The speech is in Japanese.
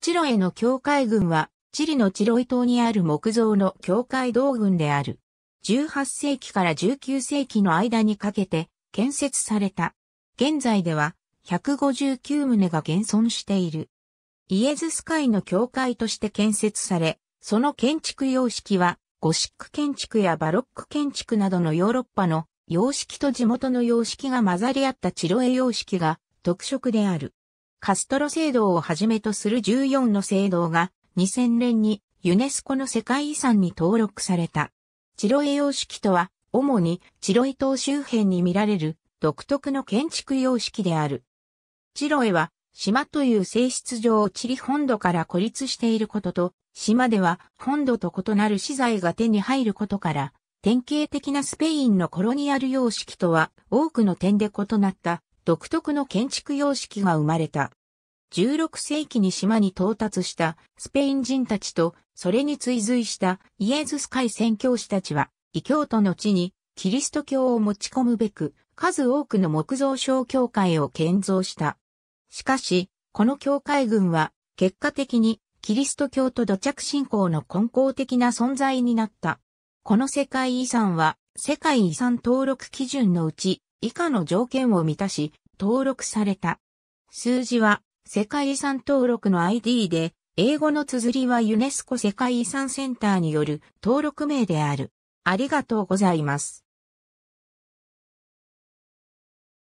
チロエの教会群は、チリのチロイ島にある木造の教会道群である。18世紀から19世紀の間にかけて建設された。現在では159棟が現存している。イエズス会の教会として建設され、その建築様式はゴシック建築やバロック建築などのヨーロッパの様式と地元の様式が混ざり合ったチロエ様式が特色である。カストロ制度をはじめとする14の制度が2000年にユネスコの世界遺産に登録された。チロエ様式とは、主にチロイ島周辺に見られる独特の建築様式である。チロエは島という性質上チリ本土から孤立していることと、島では本土と異なる資材が手に入ることから、典型的なスペインのコロニアル様式とは多くの点で異なった独特の建築様式が生まれた。16世紀に島に到達したスペイン人たちと、それに追随したイエズス会宣教師たちは、異教徒の地にキリスト教を持ち込むべく、数多くの木造小教会を建造した。しかし、この教会群は、結果的にキリスト教と土着信仰の根本的な存在になった。この世界遺産は、世界遺産登録基準のうち、以下の条件を満たし、登録された。数字は、世界遺産登録の ID で、英語の綴りはユネスコ世界遺産センターによる登録名である。ありがとうございます。